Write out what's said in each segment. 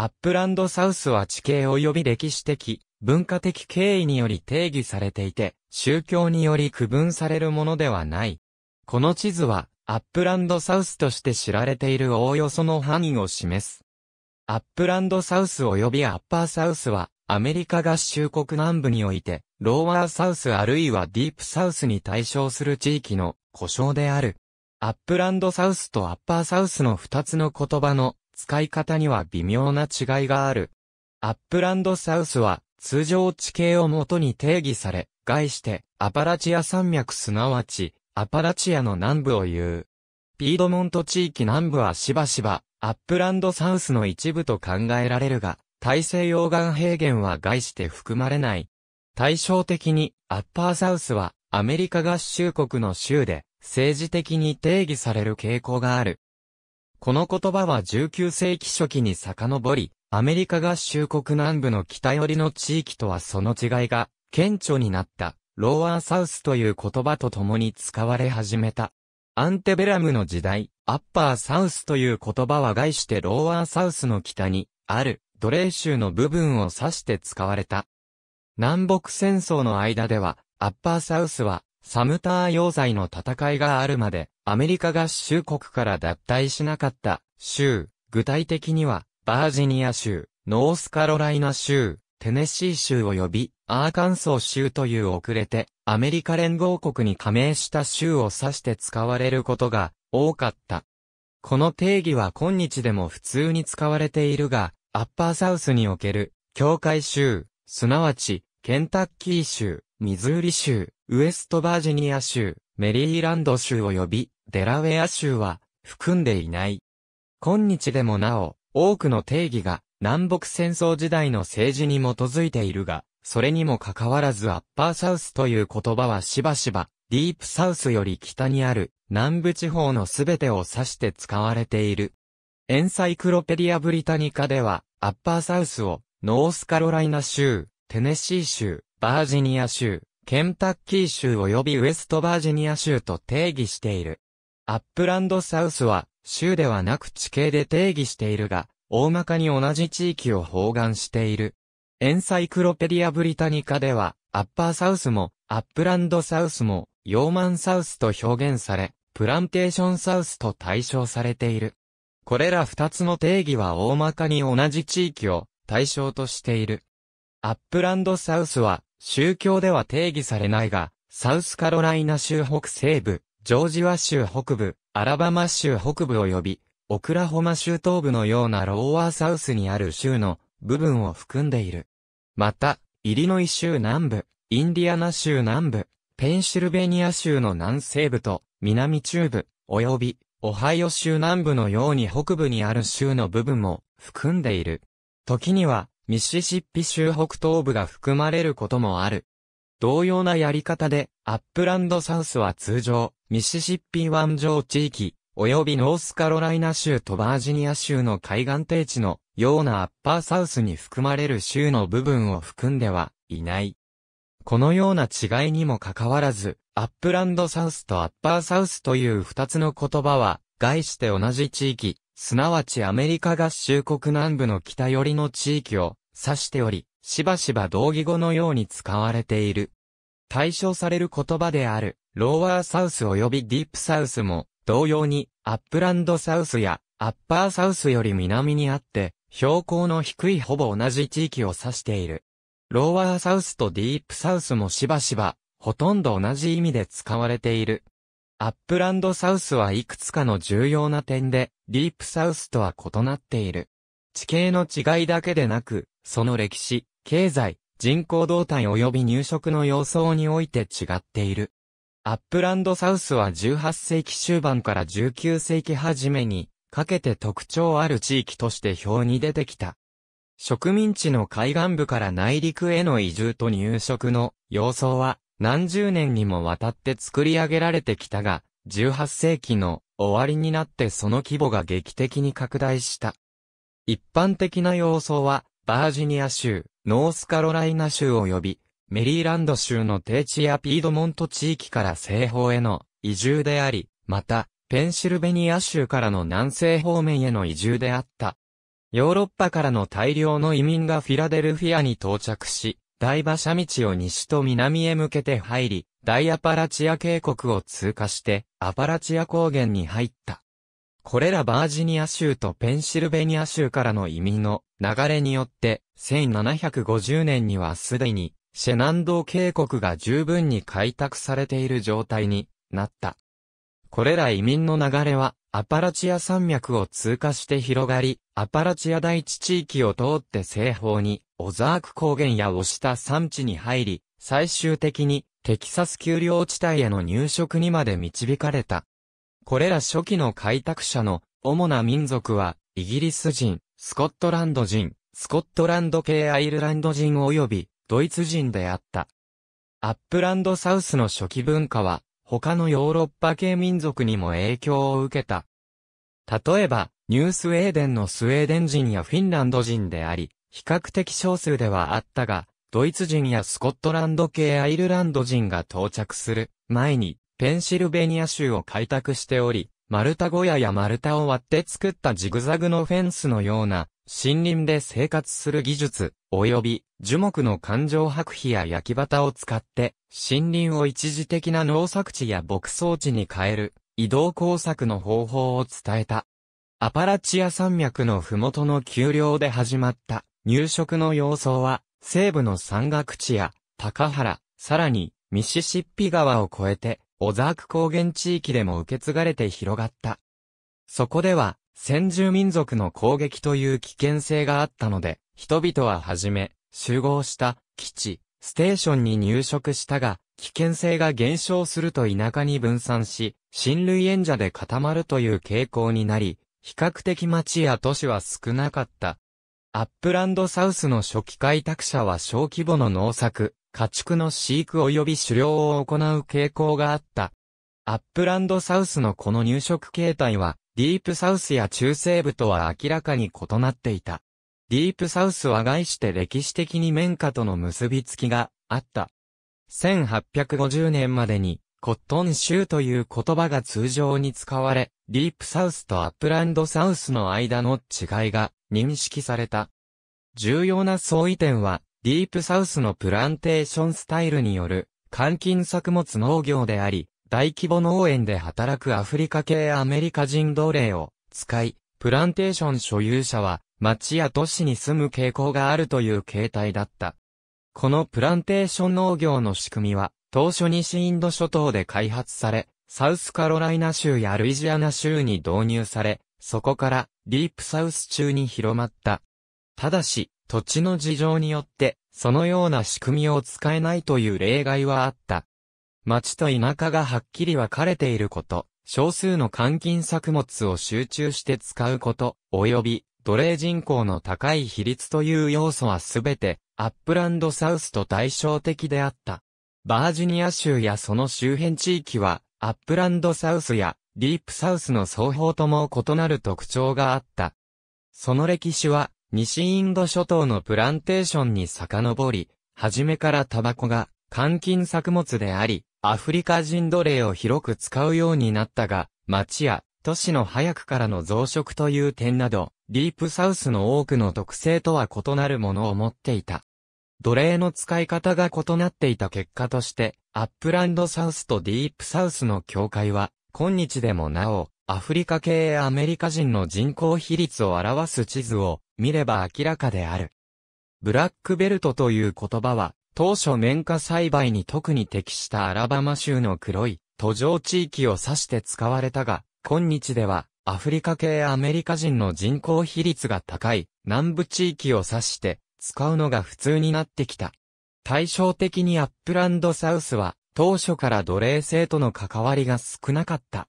アップランドサウスは地形及び歴史的、文化的経緯により定義されていて、宗教により区分されるものではない。この地図は、アップランドサウスとして知られているおおよその範囲を示す。アップランドサウス及びアッパーサウスは、アメリカ合衆国南部において、ローワーサウスあるいはディープサウスに対象する地域の故障である。アップランドサウスとアッパーサウスの二つの言葉の使い方には微妙な違いがある。アップランドサウスは、通常地形をもとに定義され、概して、アパラチア山脈すなわち、アパラチアの南部を言う。ピードモント地域南部はしばしば、アップランドサウスの一部と考えられるが、大西洋岸平原は概して含まれない。対照的に、アッパーサウスは、アメリカ合衆国の州で、政治的に定義される傾向がある。この言葉は19世紀初期に遡り、アメリカ合衆国南部の北寄りの地域とはその違いが、顕著になった、ローアーサウスという言葉と共に使われ始めた。アンテベラムの時代、アッパーサウスという言葉は概してローアーサウスの北に、ある、奴隷州の部分を指して使われた。南北戦争の間では、アッパーサウスは、サムター要塞の戦いがあるまで、アメリカ合衆国から脱退しなかった州、具体的には、バージニア州、ノースカロライナ州、テネシー州及び、アーカンソー州という遅れて、アメリカ連合国に加盟した州を指して使われることが多かった。この定義は今日でも普通に使われているが、アッパーサウスにおける、境界州、すなわち、ケンタッキー州、ミズーリ州、ウエストバージニア州、メリーランド州及びデラウェア州は含んでいない。今日でもなお、多くの定義が南北戦争時代の政治に基づいているが、それにもかかわらずアッパーサウスという言葉はしばしば、ディープサウスより北にある南部地方のすべてを指して使われている。エンサイクロペディア・ブリタニカでは、アッパーサウスをノースカロライナ州、テネシー州、バージニア州、ケンタッキー州及びウェストバージニア州と定義している。アップランドサウスは、州ではなく地形で定義しているが、大まかに同じ地域を包含している。エンサイクロペディアブリタニカでは、アッパーサウスも、アップランドサウスも、ヨーマンサウスと表現され、プランテーションサウスと対称されている。これら二つの定義は大まかに同じ地域を対象としている。アップランドサウスは、宗教では定義されないが、サウスカロライナ州北西部、ジョージア州北部、アラバマ州北部及び、オクラホマ州東部のようなローワーサウスにある州の部分を含んでいる。また、イリノイ州南部、インディアナ州南部、ペンシルベニア州の南西部と南中部、及びオハイオ州南部のように北部にある州の部分も含んでいる。時にはミシシッピ州北東部が含まれることもある。同様なやり方で、アップランドサウスは通常、ミシシッピ湾上地域、及びノースカロライナ州とバージニア州の海岸低地のようなアッパーサウスに含まれる州の部分を含んではいない。このような違いにもかかわらず、アップランドサウスとアッパーサウスという二つの言葉は、概して同じ地域、すなわちアメリカ合衆国南部の北寄りの地域を指しており、しばしば同義語のように使われている。対象される言葉である、ローワーサウス及びディープサウスも、同様に、アップランドサウスや、アッパーサウスより南にあって、標高の低いほぼ同じ地域を指している。ローワーサウスとディープサウスもしばしば、ほとんど同じ意味で使われている。アップランドサウスはいくつかの重要な点で、ディープサウスとは異なっている。地形の違いだけでなく、その歴史、経済、人口動態及び入植の様相において違っている。アップランドサウスは18世紀終盤から19世紀初めに、かけて特徴ある地域として表に出てきた。植民地の海岸部から内陸への移住と入植の様相は、何十年にもわたって作り上げられてきたが、18世紀の終わりになってその規模が劇的に拡大した。一般的な様相は、バージニア州、ノースカロライナ州及び、メリーランド州の低地やピードモント地域から西方への移住であり、また、ペンシルベニア州からの南西方面への移住であった。ヨーロッパからの大量の移民がフィラデルフィアに到着し、大馬車道を西と南へ向けて入り、大アパラチア渓谷を通過して、アパラチア高原に入った。これらバージニア州とペンシルベニア州からの移民の流れによって、1750年にはすでに、シェナンド渓谷が十分に開拓されている状態になった。これら移民の流れは、アパラチア山脈を通過して広がり、アパラチア大地地域を通って西方にオザーク高原やオシタ山地に入り、最終的にテキサス丘陵地帯への入植にまで導かれた。これら初期の開拓者の主な民族は、イギリス人、スコットランド人、スコットランド系アイルランド人及びドイツ人であった。アップランドサウスの初期文化は、他のヨーロッパ系民族にも影響を受けた。例えば、ニュースウェーデンのスウェーデン人やフィンランド人であり、比較的少数ではあったが、ドイツ人やスコットランド系アイルランド人が到着する前に、ペンシルベニア州を開拓しており、丸太小屋や丸太を割って作ったジグザグのフェンスのような森林で生活する技術、及び樹木の環状白皮や焼き畑を使って森林を一時的な農作地や牧草地に変える移動工作の方法を伝えた。アパラチア山脈の麓の丘陵で始まった入植の様相は、西部の山岳地や、高原、さらに、ミシシッピ川を越えて、オザーク高原地域でも受け継がれて広がった。そこでは、先住民族の攻撃という危険性があったので、人々ははじめ、集合した基地、ステーションに入植したが、危険性が減少すると田舎に分散し、親類縁者で固まるという傾向になり、比較的町や都市は少なかったアップランドサウスの初期開拓者は小規模の農作、家畜の飼育及び狩猟を行う傾向があった。アップランドサウスのこの入植形態は、ディープサウスや中西部とは明らかに異なっていた。ディープサウスは概して歴史的に綿花との結びつきがあった。1850年までに、コットン州という言葉が通常に使われ、ディープサウスとアップランドサウスの間の違いが認識された。重要な相違点は、ディープサウスのプランテーションスタイルによる、換金作物農業であり、大規模農園で働くアフリカ系アメリカ人奴隷を使い、プランテーション所有者は町や都市に住む傾向があるという形態だった。このプランテーション農業の仕組みは、当初西インド諸島で開発され、サウスカロライナ州やルイジアナ州に導入され、そこから、ディープサウス中に広まった。ただし、土地の事情によって、そのような仕組みを使えないという例外はあった。町と田舎がはっきり分かれていること、少数の換金作物を集中して使うこと、及び、奴隷人口の高い比率という要素はすべて、アップランドサウスと対照的であった。バージニア州やその周辺地域は、アップランドサウスやディープサウスの双方とも異なる特徴があった。その歴史は、西インド諸島のプランテーションに遡り、初めからタバコが、換金作物であり、アフリカ人奴隷を広く使うようになったが、町や都市の早くからの増殖という点など、ディープサウスの多くの特性とは異なるものを持っていた。奴隷の使い方が異なっていた結果として、アップランドサウスとディープサウスの境界は、今日でもなお、アフリカ系アメリカ人の人口比率を表す地図を見れば明らかである。ブラックベルトという言葉は、当初綿花栽培に特に適したアラバマ州の黒い途上地域を指して使われたが、今日ではアフリカ系アメリカ人の人口比率が高い南部地域を指して使うのが普通になってきた。対照的にアップランドサウスは当初から奴隷制との関わりが少なかった。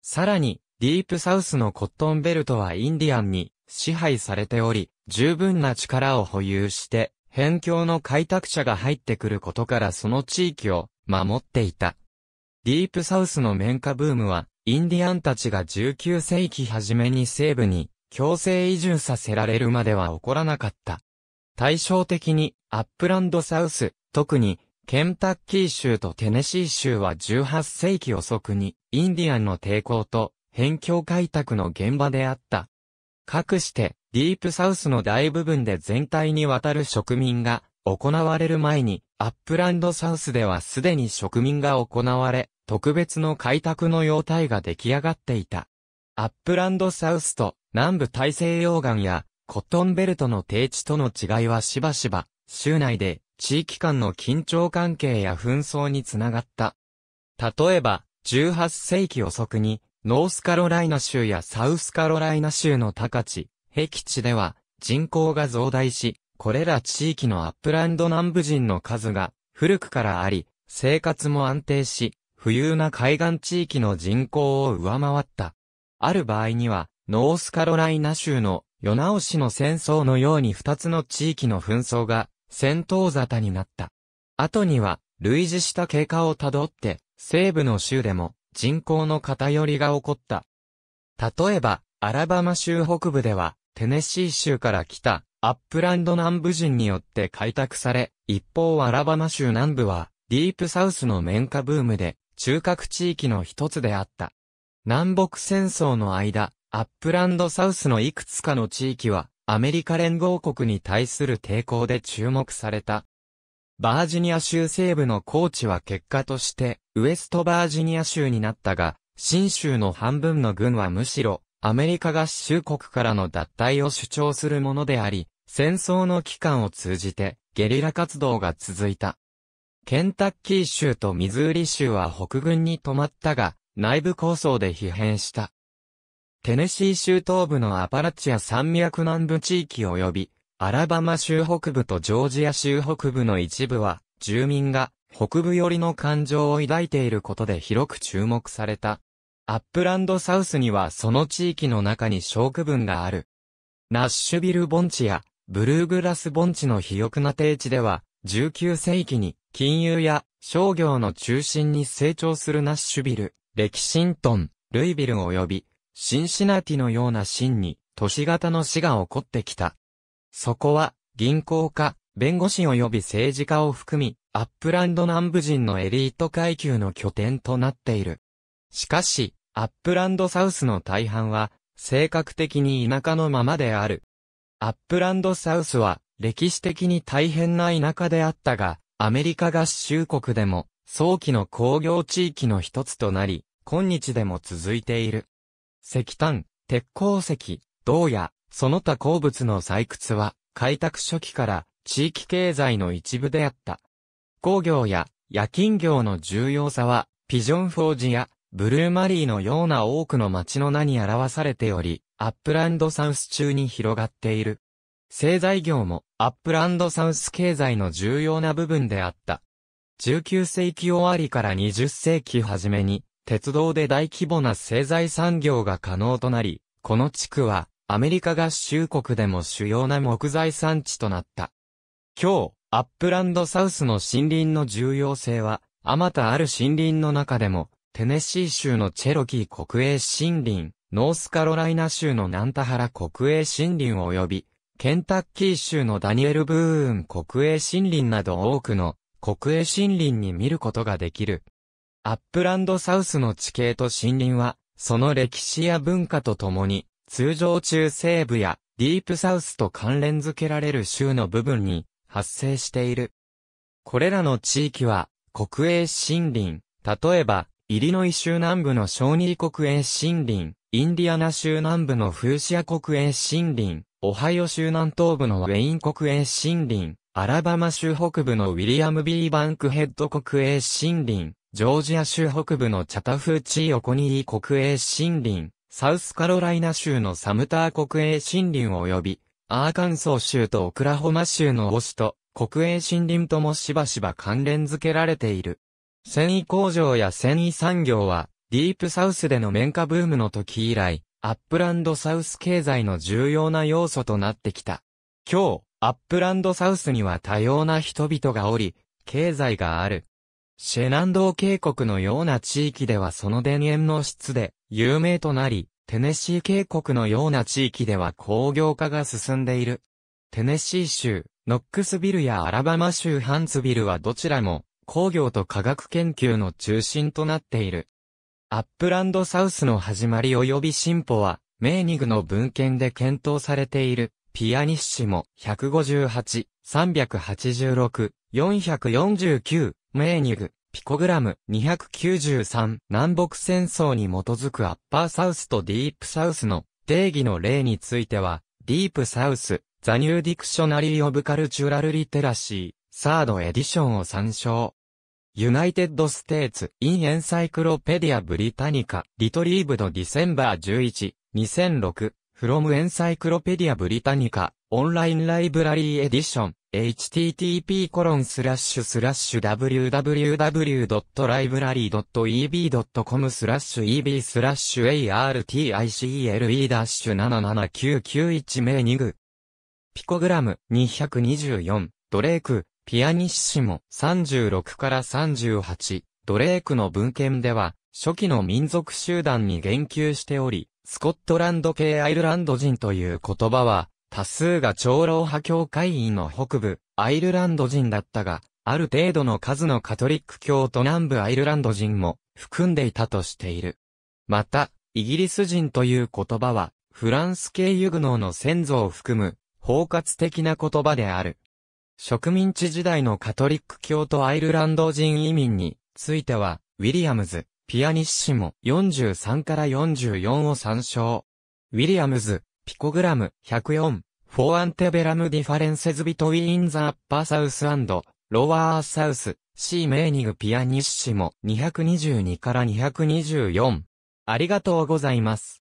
さらに、ディープサウスのコットンベルトはインディアンに支配されており、十分な力を保有して、辺境の開拓者が入ってくることからその地域を守っていた。ディープサウスの綿花ブームは、インディアンたちが19世紀初めに西部に強制移住させられるまでは起こらなかった。対照的にアップランドサウス、特にケンタッキー州とテネシー州は18世紀遅くに、インディアンの抵抗と、辺境開拓の現場であった。かくして、ディープサウスの大部分で全体にわたる植民が行われる前に、アップランドサウスではすでに植民が行われ、特別の開拓の様態が出来上がっていた。アップランドサウスと南部大西洋岸やコットンベルトの低地との違いはしばしば、州内で地域間の緊張関係や紛争につながった。例えば、18世紀遅くに、ノースカロライナ州やサウスカロライナ州の高地、平地では、人口が増大し、これら地域のアップランド南部人の数が古くからあり、生活も安定し、富裕な海岸地域の人口を上回った。ある場合には、ノースカロライナ州の世直しの戦争のように二つの地域の紛争が戦闘沙汰になった。後には、類似した経過をたどって、西部の州でも人口の偏りが起こった。例えば、アラバマ州北部では、テネシー州から来たアップランド南部人によって開拓され、一方アラバマ州南部は、ディープサウスの綿花ブームで、中核地域の一つであった。南北戦争の間、アップランドサウスのいくつかの地域は、アメリカ連合国に対する抵抗で注目された。バージニア州西部の高地は結果として、ウエストバージニア州になったが、新州の半分の軍はむしろ、アメリカ合衆国からの脱退を主張するものであり、戦争の期間を通じて、ゲリラ活動が続いた。ケンタッキー州とミズーリ州は北軍に止まったが、内部抗争で疲弊した。テネシー州東部のアパラチア山脈南部地域及び、アラバマ州北部とジョージア州北部の一部は、住民が北部寄りの感情を抱いていることで広く注目された。アップランドサウスにはその地域の中に小区分がある。ナッシュビル盆地やブルーグラス盆地の肥沃な低地では、19世紀に金融や商業の中心に成長するナッシュビル、レキシントン、ルイビル及びシンシナティのような真に、都市型の死が起こってきた。そこは、銀行家、弁護士及び政治家を含み、アップランド南部人のエリート階級の拠点となっている。しかし、アップランドサウスの大半は、性格的に田舎のままである。アップランドサウスは、歴史的に大変な田舎であったが、アメリカ合衆国でも、早期の工業地域の一つとなり、今日でも続いている。石炭、鉄鉱石、銅や、その他鉱物の採掘は、開拓初期から地域経済の一部であった。工業や夜勤業の重要さは、ピジョンフォージやブルーマリーのような多くの町の名に表されており、アップランドサウス中に広がっている。製材業もアップランドサウス経済の重要な部分であった。19世紀終わりから20世紀初めに、鉄道で大規模な製材産業が可能となり、この地区は、アメリカ合衆国でも主要な木材産地となった。今日、アップランドサウスの森林の重要性は、あまたある森林の中でも、テネシー州のチェロキー国営森林、ノースカロライナ州のナンタハラ国営森林及び、ケンタッキー州のダニエル・ブーン国営森林など多くの国営森林に見ることができる。アップランドサウスの地形と森林は、その歴史や文化とともに、通常中西部やディープサウスと関連づけられる州の部分に発生している。これらの地域は、国営森林、例えば、イリノイ州南部の小児国営森林、インディアナ州南部のフーシア国営森林、オハイオ州南東部のウェイン国営森林、アラバマ州北部のウィリアム・ビー・バンクヘッド国営森林、ジョージア州北部のチャタフーチーオコニー国営森林、サウスカロライナ州のサムター国営森林及び、アーカンソー州とオクラホマ州のオシと国営森林ともしばしば関連づけられている。繊維工場や繊維産業は、ディープサウスでの綿花ブームの時以来、アップランドサウス経済の重要な要素となってきた。今日、アップランドサウスには多様な人々がおり、経済がある。シェナンドー渓谷のような地域ではその田園の質で有名となり、テネシー渓谷のような地域では工業化が進んでいる。テネシー州、ノックスビルやアラバマ州ハンツビルはどちらも工業と科学研究の中心となっている。アップランドサウスの始まり及び進歩は、メーニグの文献で検討されている、ピアニッシモ158、386、449、メーニグ、ピコグラム、293、南北戦争に基づくアッパーサウスとディープサウスの定義の例については、ディープサウス、ザニューディクショナリー・オブ・カルチュラル・リテラシー、サードエディションを参照。ユナイテッド・ステーツ・イン・エンサイクロペディア・ブリタニカ、リトリーブド・ディセンバー11、2006、フロム・エンサイクロペディア・ブリタニカ、オンライン・ライブラリー・エディション、http://www.library.eb.com スラッシュ eb スラッシュ article-77991 名2グ。ピコグラム224、ドレーク、ピアニッシモ36から38、ドレークの文献では、初期の民族集団に言及しており、スコットランド系アイルランド人という言葉は、多数が長老派教会員の北部、アイルランド人だったが、ある程度の数のカトリック教と南部アイルランド人も含んでいたとしている。また、イギリス人という言葉は、フランス系ユグノーの先祖を含む、包括的な言葉である。植民地時代のカトリック教とアイルランド人移民については、ウィリアムズ、ピアニッシモ43から44を参照。ウィリアムズ、ピコグラム104、フォーアンテベラムディファレンセズビトウィーンザアッパーサウスアンド、ロワーサウス、シーメーニグピアニッシモ222から224。ありがとうございます。